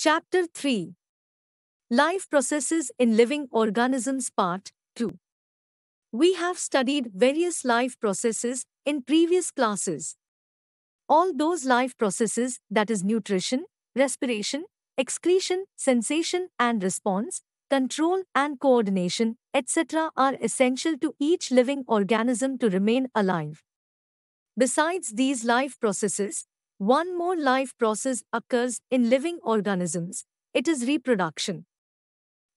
Chapter 3 Life Processes in Living Organisms Part 2 We have studied various life processes in previous classes. All those life processes that is nutrition, respiration, excretion, sensation and response, control and coordination, etc. are essential to each living organism to remain alive. Besides these life processes, one more life process occurs in living organisms it is reproduction.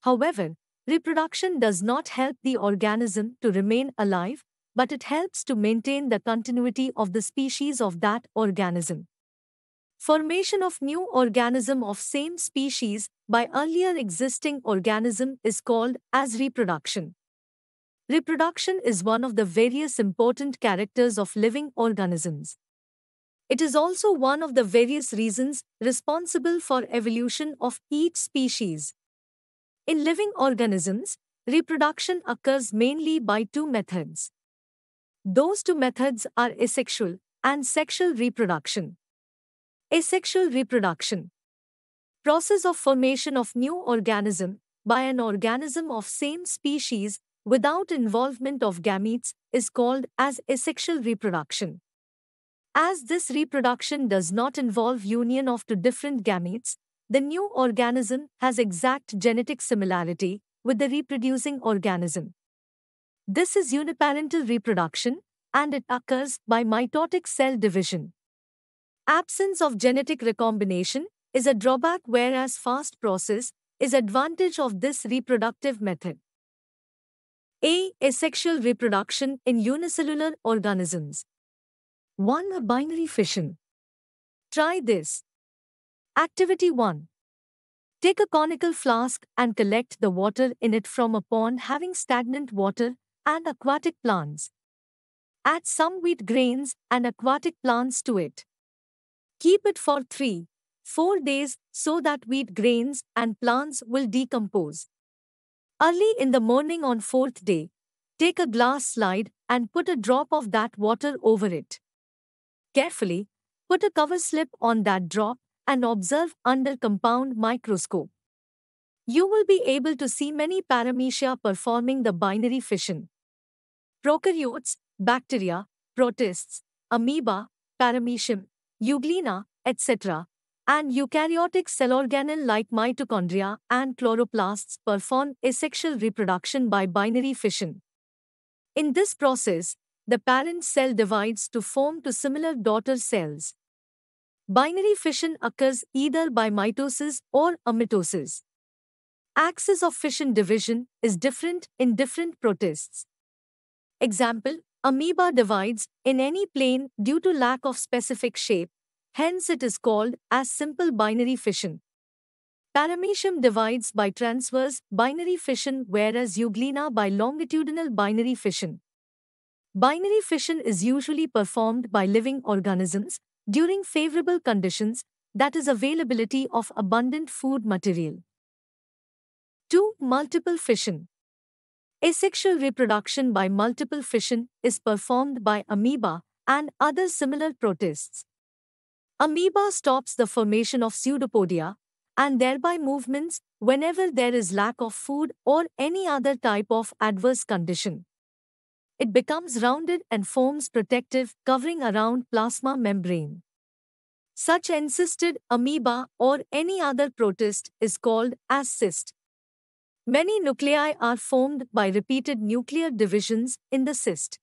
However, reproduction does not help the organism to remain alive, but it helps to maintain the continuity of the species of that organism. Formation of new organism of same species by earlier existing organism is called as reproduction. Reproduction is one of the various important characters of living organisms. It is also one of the various reasons responsible for evolution of each species. In living organisms, reproduction occurs mainly by two methods. Those two methods are asexual and sexual reproduction. Asexual reproduction process of formation of new organism by an organism of same species without involvement of gametes is called as asexual reproduction. As this reproduction does not involve union of two different gametes, the new organism has exact genetic similarity with the reproducing organism. This is uniparental reproduction, and it occurs by mitotic cell division. Absence of genetic recombination is a drawback whereas fast process is advantage of this reproductive method. A. Asexual reproduction in unicellular organisms. 1. A binary fission. Try this. Activity 1. Take a conical flask and collect the water in it from a pond having stagnant water and aquatic plants. Add some wheat grains and aquatic plants to it. Keep it for 3, 4 days so that wheat grains and plants will decompose. Early in the morning on 4th day, take a glass slide and put a drop of that water over it. Carefully, put a cover slip on that drop and observe under compound microscope. You will be able to see many paramecia performing the binary fission. Prokaryotes, bacteria, protists, amoeba, paramecium, euglena, etc., and eukaryotic cell organelle like mitochondria and chloroplasts perform asexual reproduction by binary fission. In this process, the parent cell divides to form two similar daughter cells. Binary fission occurs either by mitosis or a mitosis. Axis of fission division is different in different protists. Example, amoeba divides in any plane due to lack of specific shape, hence it is called as simple binary fission. Paramecium divides by transverse binary fission whereas Euglena by longitudinal binary fission. Binary fission is usually performed by living organisms during favorable conditions, that is availability of abundant food material. 2. Multiple fission. Asexual reproduction by multiple fission is performed by amoeba and other similar protists. Amoeba stops the formation of pseudopodia and thereby movements whenever there is lack of food or any other type of adverse condition. It becomes rounded and forms protective covering around plasma membrane. Such encysted amoeba or any other protist is called as cyst. Many nuclei are formed by repeated nuclear divisions in the cyst.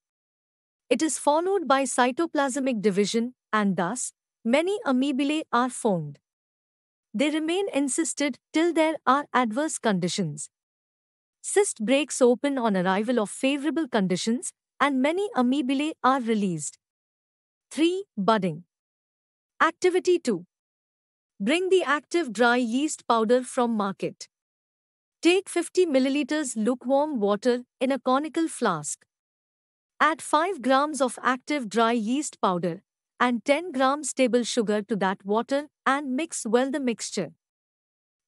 It is followed by cytoplasmic division and thus many amoebulae are formed. They remain encysted till there are adverse conditions. Cyst breaks open on arrival of favorable conditions and many amoebae are released. 3. Budding. Activity 2. Bring the active dry yeast powder from market. Take 50 milliliters lukewarm water in a conical flask. Add 5 grams of active dry yeast powder and 10 grams table sugar to that water and mix well the mixture.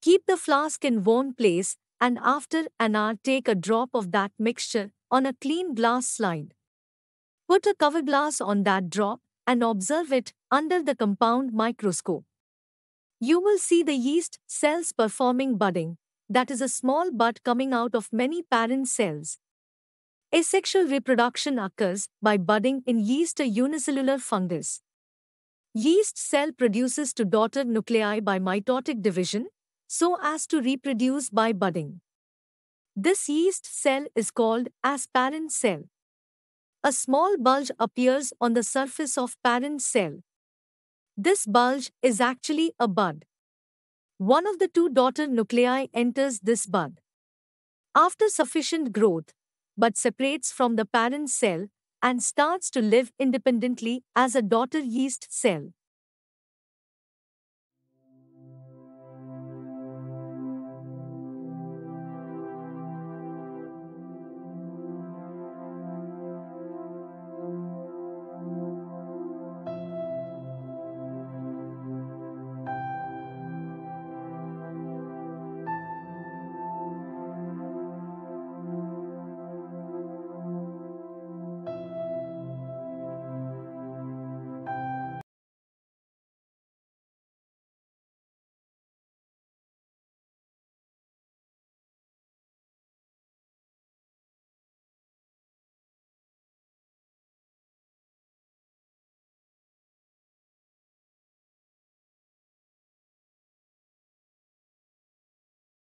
Keep the flask in one place and after an hour take a drop of that mixture on a clean glass slide. Put a cover glass on that drop and observe it under the compound microscope. You will see the yeast cells performing budding, that is a small bud coming out of many parent cells. Asexual reproduction occurs by budding in yeast a unicellular fungus. Yeast cell produces two daughter nuclei by mitotic division, so as to reproduce by budding. This yeast cell is called as parent cell. A small bulge appears on the surface of parent cell. This bulge is actually a bud. One of the two daughter nuclei enters this bud. After sufficient growth, bud separates from the parent cell and starts to live independently as a daughter yeast cell.